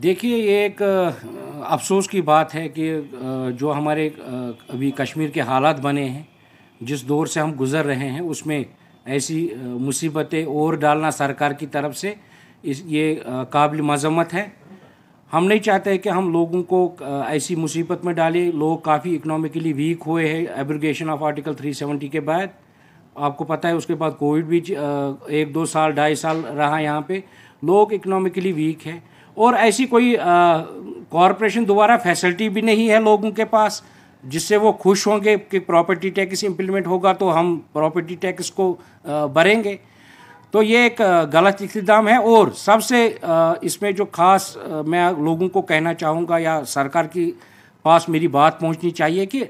देखिए ये एक अफसोस की बात है कि जो हमारे अभी कश्मीर के हालात बने हैं जिस दौर से हम गुज़र रहे हैं उसमें ऐसी मुसीबतें और डालना सरकार की तरफ से इस ये काबिल मजम्मत है हम नहीं चाहते कि हम लोगों को ऐसी मुसीबत में डालें लोग काफ़ी इकनॉमिकली वीक हुए हैं एब्रिगेशन ऑफ आर्टिकल 370 के बाद आपको पता है उसके बाद कोविड भी एक दो साल ढाई साल रहा यहाँ पे लोग इकनॉमिकली वीक है और ऐसी कोई कॉरपोरेशन दोबारा फैसिलिटी भी नहीं है लोगों के पास जिससे वो खुश होंगे कि प्रॉपर्टी टैक्स इम्प्लीमेंट होगा तो हम प्रॉपर्टी टैक्स को भरेंगे तो ये एक गलत इकदाम है और सबसे इसमें जो खास मैं लोगों को कहना चाहूँगा या सरकार की पास मेरी बात पहुँचनी चाहिए कि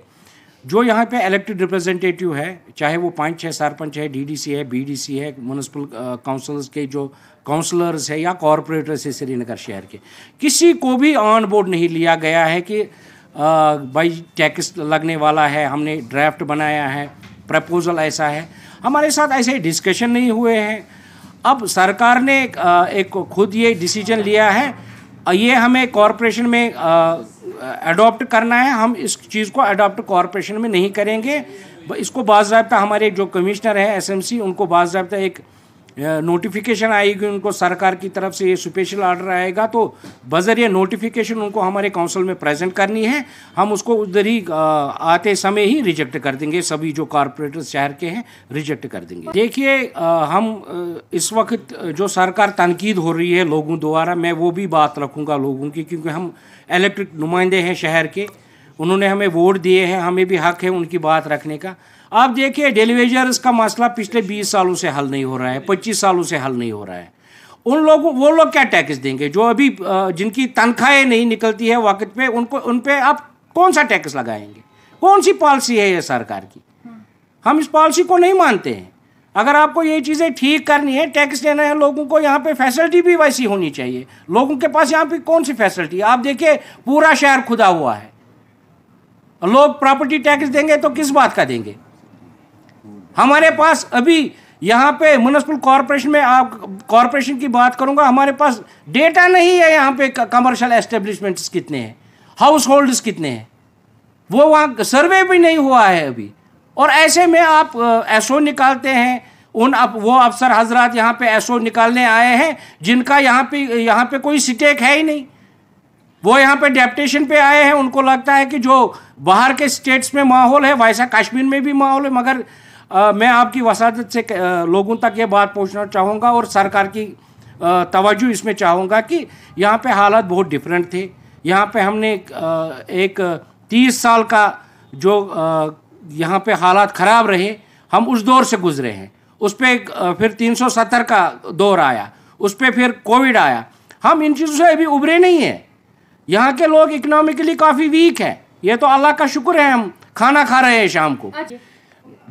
जो यहाँ पे इलेक्टेड रिप्रेजेंटेटिव है चाहे वो पाँच छः सरपंच है डीडीसी है बीडीसी है म्यूनसिपल काउंसिलर्स के जो काउंसलर्स है या कॉरपोरेटर्स है श्रीनगर शहर के किसी को भी ऑन बोर्ड नहीं लिया गया है कि भाई टैक्स लगने वाला है हमने ड्राफ्ट बनाया है प्रपोजल ऐसा है हमारे साथ ऐसे डिस्कशन नहीं हुए हैं अब सरकार ने एक खुद ये डिसीजन लिया है ये हमें कॉरपोरेशन में अडॉप्ट करना है हम इस चीज़ को अडॉप्ट कॉरपोरेशन में नहीं करेंगे इसको बाबा हमारे जो कमिश्नर हैं एसएमसी उनको बाबा एक नोटिफिकेशन आएगी उनको सरकार की तरफ से ये स्पेशल ऑर्डर आएगा तो बजर ये नोटिफिकेशन उनको हमारे काउंसिल में प्रेजेंट करनी है हम उसको उधर ही आते समय ही रिजेक्ट कर देंगे सभी जो कॉरपोरेटर्स शहर के हैं रिजेक्ट कर देंगे देखिए हम इस वक्त जो सरकार तनकीद हो रही है लोगों द्वारा मैं वो भी बात रखूँगा लोगों की क्योंकि हम इलेक्ट्रिक नुमाइंदे हैं शहर के उन्होंने हमें वोट दिए हैं हमें भी हक है उनकी बात रखने का आप देखिए डेलीवेजर्स का मसला पिछले 20 सालों से हल नहीं हो रहा है 25 सालों से हल नहीं हो रहा है उन लोगों वो लोग क्या टैक्स देंगे जो अभी जिनकी तनख्वाहें नहीं निकलती है वक्त पे उनको उन पर आप कौन सा टैक्स लगाएंगे कौन सी पॉलिसी है ये सरकार की हम इस पॉलिसी को नहीं मानते हैं अगर आपको ये चीज़ें ठीक करनी है टैक्स लेना है लोगों को यहाँ पे फैसिलिटी भी वैसी होनी चाहिए लोगों के पास यहाँ पे कौन सी फैसिलिटी आप देखिए पूरा शहर खुदा हुआ है लोग प्रॉपर्टी टैक्स देंगे तो किस बात का देंगे हमारे पास अभी यहाँ पे म्यूनसिपल कॉरपोरेशन में आप कॉरपोरेशन की बात करूँगा हमारे पास डेटा नहीं है यहाँ पे कमर्शियल एस्टेब्लिशमेंट्स कितने हैं हाउस होल्ड्स कितने हैं वो वहाँ सर्वे भी नहीं हुआ है अभी और ऐसे में आप एसओ निकालते हैं उन अप, वो अफसर हजरात यहाँ पे एसओ निकालने आए हैं जिनका यहाँ पे यहाँ पे कोई स्टेक है ही नहीं वो यहाँ पे डेप्टेशन पे आए हैं उनको लगता है कि जो बाहर के स्टेट्स में माहौल है वैसा कश्मीर में भी माहौल है मगर आ, मैं आपकी वसादत से आ, लोगों तक ये बात पहुँचना चाहूँगा और सरकार की तोज़ु इसमें चाहूँगा कि यहाँ पे हालात बहुत डिफरेंट थे यहाँ पे हमने एक तीस साल का जो यहाँ पे हालात ख़राब रहे हम उस दौर से गुजरे हैं उस पर फिर तीन सौ सत्तर का दौर आया उस पर फिर कोविड आया हम इन चीज़ों से अभी उभरे नहीं हैं यहाँ के लोग इकोनॉमिकली काफ़ी वीक है ये तो अल्लाह का शुक्र है हम खाना खा रहे हैं शाम को अच्छा।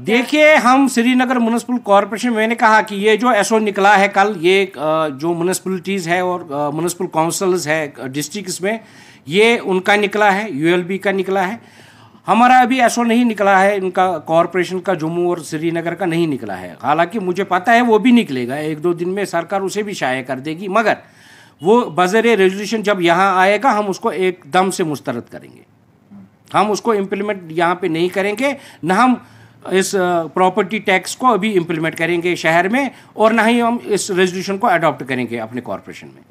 देखिए हम श्रीनगर म्यूनसिपल कॉरपोरेशन मैंने कहा कि ये जो एसओ निकला है कल ये जो म्यूनसिपलिटीज़ है और म्यूनसिपल काउंसल्स है डिस्ट्रिक्ट्स में ये उनका निकला है यूएलबी का निकला है हमारा अभी एसओ नहीं निकला है इनका कॉरपोरेशन का जम्मू और श्रीनगर का नहीं निकला है हालांकि मुझे पता है वो भी निकलेगा एक दो दिन में सरकार उसे भी शाया कर देगी मगर वो बजर रेजोल्यूशन जब यहाँ आएगा हम उसको एकदम से मुस्तरद करेंगे हम उसको इम्प्लीमेंट यहाँ पे नहीं करेंगे ना हम इस प्रॉपर्टी टैक्स को अभी इम्प्लीमेंट करेंगे शहर में और ना ही हम इस रेजोल्यूशन को अडॉप्ट करेंगे अपने कॉरपोरेशन में